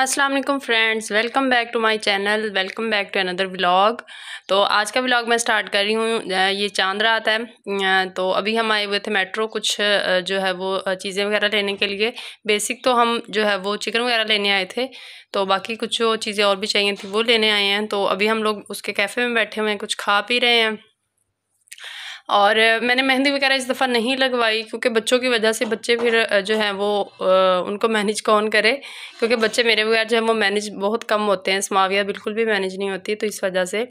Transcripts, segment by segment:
Aslam friends welcome back to my channel welcome back to another vlog तो आज का blog मैं स्टार्ट कर रही हूँ ये चांद रात है तो अभी हम आए हुए थे मेट्रो कुछ जो है वो चीज़ें वगैरह लेने के लिए बेसिक तो हम जो है वो चिकन वगैरह लेने आए थे तो बाकी कुछ जो चीज़ें और भी चाहिए थी वो लेने आए हैं तो अभी हम लोग उसके कैफ़े में बैठे हुए हैं कुछ खा पी रहे हैं और मैंने मेहंदी वगैरह इस दफ़ा नहीं लगवाई क्योंकि बच्चों की वजह से बच्चे फिर जो हैं वो उनको मैनेज कौन करे क्योंकि बच्चे मेरे वगैरह जो है वो मैनेज बहुत कम होते हैं समाविया बिल्कुल भी मैनेज नहीं होती तो इस वजह से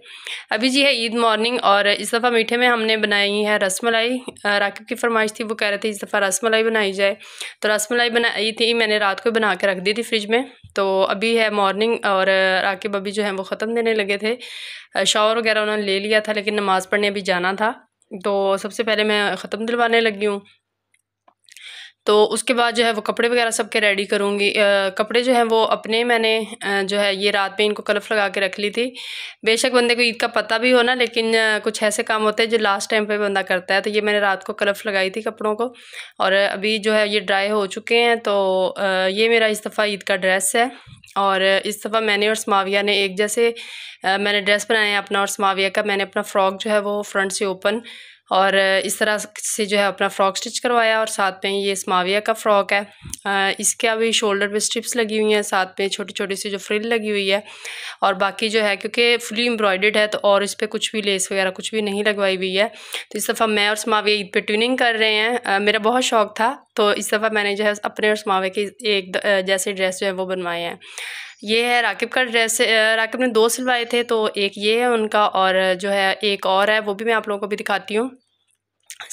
अभी जी है ईद मॉर्निंग और इस दफ़ा मीठे में हमने बनाई है रसमलाई राकिब की फरमाइश थी वो कह रहे थे इस दफ़ा रसमलाई बनाई जाए तो रसमलाई बनाई थी मैंने रात को बना के रख दी थी फ्रिज में तो अभी है मॉर्निंग और राकिब अभी जो है वो ख़त्म देने लगे थे शावर वगैरह उन्होंने ले लिया था लेकिन नमाज़ पढ़ने अभी जाना था तो सबसे पहले मैं ख़त्म दिलवाने लगी हूँ तो उसके बाद जो है वो कपड़े वगैरह सब के रेडी करूँगी कपड़े जो हैं वो अपने मैंने जो है ये रात में इनको कलफ लगा के रख ली थी बेशक बंदे को ईद का पता भी हो ना लेकिन कुछ ऐसे काम होते हैं जो लास्ट टाइम पे बंदा करता है तो ये मैंने रात को कलफ लगाई थी कपड़ों को और अभी जो है ये ड्राई हो चुके हैं तो ये मेरा इस दफ़ा ईद का ड्रेस है और इस दफ़ा मैंने और समाविया ने एक जैसे मैंने ड्रेस बनाया अपना और समाविया का मैंने अपना फ़्रॉक जो है वो फ्रंट से ओपन और इस तरह से जो है अपना फ़्रॉक स्टिच करवाया और साथ में ये स्माविया का फ़्रॉक है इसके अभी शोल्डर पे स्ट्रिप्स लगी हुई हैं साथ में छोटी छोटी सी जो फ्रिल लगी हुई है और बाकी जो है क्योंकि फुली एम्ब्रॉयडेड है तो और इस पर कुछ भी लेस वगैरह कुछ भी नहीं लगवाई हुई है तो इस दफ़ा मैं और स्माविया ईद पर ट्यूनिंग कर रहे हैं मेरा बहुत शौक था तो इस दफ़ा मैंने जो है अपने और स्माविया के एक जैसे ड्रेस जो है वो बनवाए हैं ये है राकिब का ड्रेस राकिब ने दो सिलवाए थे तो एक ये है उनका और जो है एक और है वो भी मैं आप लोगों को भी दिखाती हूँ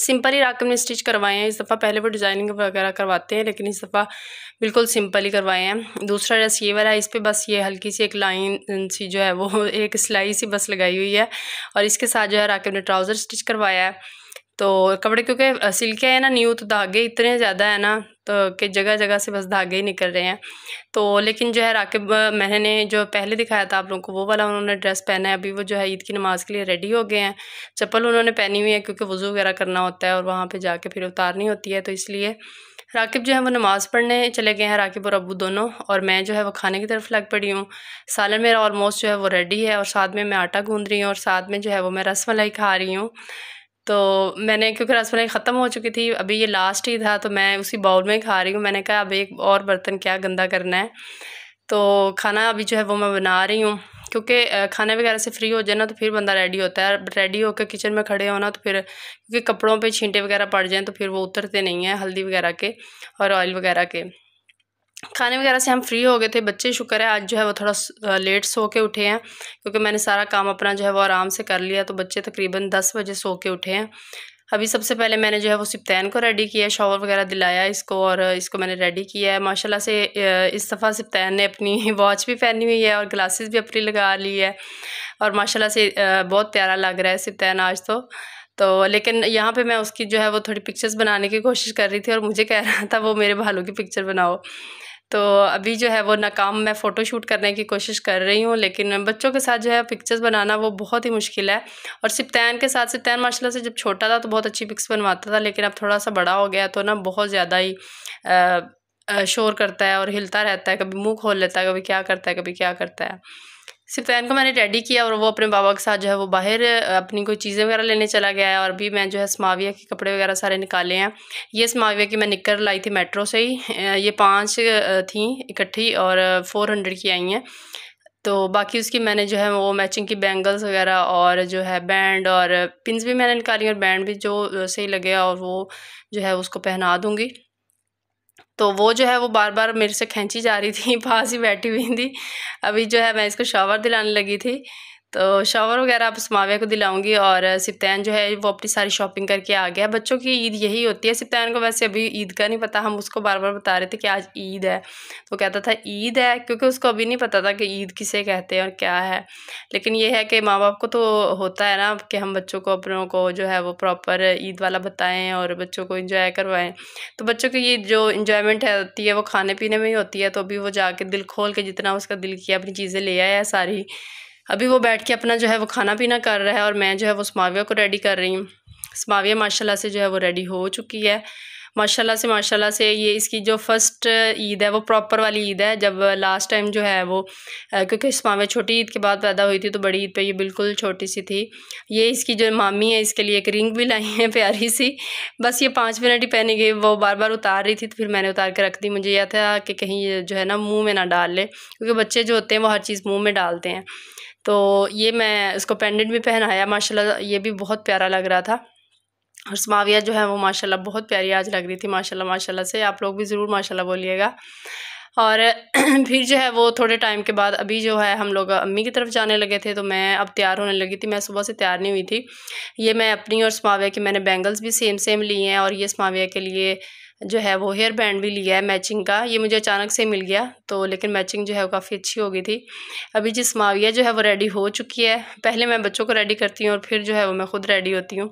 सिंपल ही राकिब ने स्टिच करवाए हैं इस दफ़ा पहले वो डिज़ाइनिंग वगैरह करवाते हैं लेकिन इस दफ़ा बिल्कुल सिंपल ही करवाए हैं दूसरा ड्रेस ये वाला है इस पर बस ये हल्की सी एक लाइन सी जो है वो एक सिलाई सी बस लगाई हुई है और इसके साथ जो है राकिब ने ट्राउज़र स्टिच करवाया है तो कपड़े क्योंकि सिल्के हैं ना न्यू तो धागे इतने ज़्यादा है ना तो के जगह जगह से बस धागे ही निकल रहे हैं तो लेकिन जो है राकेब मैंने जो पहले दिखाया था आप लोगों को वो वाला उन्होंने ड्रेस पहना है अभी वो जो है ईद की नमाज़ के लिए रेडी हो गए हैं चप्पल उन्होंने पहनी हुई है क्योंकि वज़ू वगैरह करना होता है और वहाँ पर जाके फिर उतारनी होती है तो इसलिए राकिब जो है वो नमाज़ पढ़ने चले गए हैं राकिब और अबू दोनों और मैं जो है वो खाने की तरफ लग पड़ी हूँ सालन मेरा ऑलमोस्ट जो है वो रेडी है और साथ में मैं आटा गूँध रही हूँ और साथ में जो है वो मैं रस मलाई खा रही हूँ तो मैंने क्योंकि रसमलाई ख़त्म हो चुकी थी अभी ये लास्ट ही था तो मैं उसी बाउल में खा रही हूँ मैंने कहा अब एक और बर्तन क्या गंदा करना है तो खाना अभी जो है वो मैं बना रही हूँ क्योंकि खाने वगैरह से फ्री हो जाए ना तो फिर बंदा रेडी होता है रेडी होकर किचन में खड़े होना तो फिर क्योंकि कपड़ों पे छींटे वगैरह पड़ जाएँ तो फिर वो उतरते नहीं हैं हल्दी वगैरह के और ऑयल वगैरह के खाने वगैरह से हम फ्री हो गए थे बच्चे शुक्र है आज जो है वो थोड़ा लेट सो के उठे हैं क्योंकि मैंने सारा काम अपना जो है वो आराम से कर लिया तो बच्चे तकरीबन दस बजे सो के उठे हैं अभी सबसे पहले मैंने जो है वो सिप्तैन को रेडी किया शॉवर वगैरह दिलाया इसको और इसको मैंने रेडी किया है माशाल्लाह से इस दफ़ा सिप्तैन ने अपनी वॉच भी पहनी हुई है और ग्लासेस भी अपनी लगा ली है और माशाल्लाह से बहुत प्यारा लग रहा है सिप्तैन आज तो तो लेकिन यहाँ पे मैं उसकी जो है वो थोड़ी पिक्चर्स बनाने की कोशिश कर रही थी और मुझे कह रहा था वो मेरे भालू की पिक्चर बनाओ तो अभी जो है वो नाकाम मैं फ़ोटो शूट करने की कोशिश कर रही हूँ लेकिन बच्चों के साथ जो है पिक्चर्स बनाना वो बहुत ही मुश्किल है और सिप्तैन के साथ सिप्तैन माशाला से जब छोटा था तो बहुत अच्छी पिक्स बनवाता था लेकिन अब थोड़ा सा बड़ा हो गया तो ना बहुत ज़्यादा ही आ, शोर करता है और हिलता रहता है कभी मुंह खोल लेता है कभी क्या करता है कभी क्या करता है सिप्तान को मैंने रेडी किया और वो अपने बाबा के साथ जो है वो बाहर अपनी कोई चीज़ें वगैरह लेने चला गया है और भी मैं जो है समाविया के कपड़े वगैरह सारे निकाले हैं ये समाविया की मैं निकर लाई थी मेट्रो से ही ये पांच थी इकट्ठी और फोर हंड्रेड की आई हैं तो बाकी उसकी मैंने जो है वो मैचिंग की बैंगल्स वगैरह और जो है बैंड और पिंस भी मैंने निकाली और बैंड भी जो सही लगे और वो जो है उसको पहना दूँगी तो वो जो है वो बार बार मेरे से खींची जा रही थी पास ही बैठी हुई थी अभी जो है मैं इसको शावर दिलाने लगी थी तो शावर वगैरह आप समावे को दिलाऊंगी और सिप्तैन जो है वो अपनी सारी शॉपिंग करके आ गया बच्चों की ईद यही होती है सिप्तैन को वैसे अभी ईद का नहीं पता हम उसको बार बार बता रहे थे कि आज ईद है तो कहता था ईद है क्योंकि उसको अभी नहीं पता था कि ईद किसे कहते हैं और क्या है लेकिन ये है कि माँ बाप को तो होता है ना कि हम बच्चों को अपनों को जो है वो प्रॉपर ईद वाला बताएँ और बच्चों को इंजॉय करवाएँ तो बच्चों की ये जो इंजॉयमेंट है होती है वो खाने पीने में ही होती है तो अभी वो जाके दिल खोल के जितना उसका दिल किया अपनी चीज़ें ले आया सारी अभी वो बैठ के अपना जो है वो खाना पीना कर रहा है और मैं जो है वो समाविया को रेडी कर रही हूँ समाविया माशाल्लाह से जो है वो रेडी हो चुकी है माशाल्लाह से माशाल्लाह से ये इसकी जो फ़र्स्ट ईद है वो प्रॉपर वाली ईद है जब लास्ट टाइम जो है वो क्योंकि इस्मावे छोटी ईद के बाद पैदा हुई थी तो बड़ी ईद पे ये बिल्कुल छोटी सी थी ये इसकी जो मामी है इसके लिए एक रिंग भी लाई है प्यारी सी बस ये पाँच मिनट ही पहने गई वो बार बार उतार रही थी तो फिर मैंने उतार के रख दी मुझे यह था कि कहीं जो है ना मुँह में ना डाल ले क्योंकि बच्चे जो होते हैं वो हर चीज़ मुँह में डालते हैं तो ये मैं इसको पेंडेंट भी पहनाया माशाल्लाह ये भी बहुत प्यारा लग रहा था और समाविया जो है वो माशाल्लाह बहुत प्यारी आज लग रही थी माशाल्लाह माशाल्लाह से आप लोग भी ज़रूर माशाल्लाह बोलिएगा और फिर जो है वो थोड़े टाइम के बाद अभी जो है हम लोग अम्मी की तरफ जाने लगे थे तो मैं अब तैयार होने लगी थी मैं सुबह से तैयार नहीं हुई थी ये मैं अपनी और समाविया के मैंने बैंगल्स भी सेम सेम लिए हैं और ये समाविया के लिए जो है वो हेयर बैंड भी लिया है मैचिंग का ये मुझे अचानक से मिल गया तो लेकिन मैचिंग जो है वो काफ़ी अच्छी हो गई थी अभी जिस माविया जो है वो रेडी हो चुकी है पहले मैं बच्चों को रेडी करती हूँ और फिर जो है वो मैं ख़ुद रेडी होती हूँ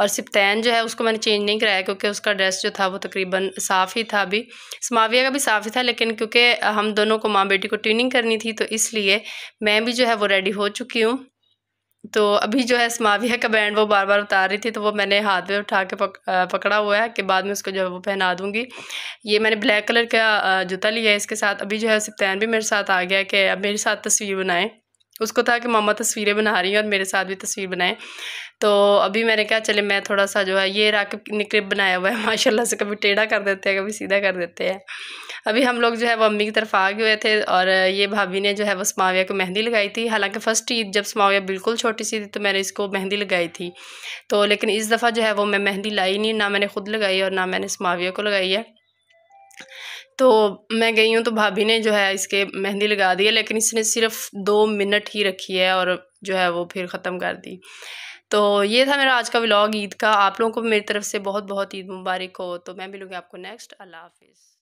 और सिप्तैन जो है उसको मैंने चेंज नहीं कराया क्योंकि उसका ड्रेस जो था वो तकरीबन साफ़ ही था अभी समाविया का भी साफ़ ही था लेकिन क्योंकि हम दोनों को माँ बेटी को ट्यूनिंग करनी थी तो इसलिए मैं भी जो है वो रेडी हो चुकी हूँ तो अभी जो है स्माविया का बैंड वो बार बार उतार रही थी तो वो मैंने हाथ में उठा के पक, पकड़ा हुआ है कि बाद में उसको जो है वो पहना दूंगी ये मैंने ब्लैक कलर का जूता लिया है इसके साथ अभी जो है सिप्तैन भी मेरे साथ आ गया कि अब मेरे साथ तस्वीर बनाएं उसको था कि मम्मा तस्वीरें बना रही हैं और मेरे साथ भी तस्वीर बनाए तो अभी मैंने कहा चले मैं थोड़ा सा जो है ये रख ने क्लिप बनाया हुआ है माशाल्लाह से कभी टेढ़ा कर देते हैं कभी सीधा कर देते हैं अभी हम लोग जो है वो अम्मी की तरफ आ गए थे और ये भाभी ने जो है वो समाविया को मेहंदी लगाई थी हालांकि फ़र्स्ट ईद जब समाविया बिल्कुल छोटी सी थी तो मैंने इसको मेहंदी लगाई थी तो लेकिन इस दफ़ा जो है वो मैं मेहंदी लाई नहीं ना मैंने खुद लगाई और ना मैंने समाविया को लगाई है तो मैं गई हूँ तो भाभी ने जो है इसके मेहंदी लगा दी है लेकिन इसने सिर्फ दो मिनट ही रखी है और जो है वो फिर ख़त्म कर दी तो ये था मेरा आज का व्लॉग ईद का आप लोगों को मेरी तरफ से बहुत बहुत ईद मुबारक हो तो मैं मिलूँगी आपको नेक्स्ट अल्लाह हाफिज़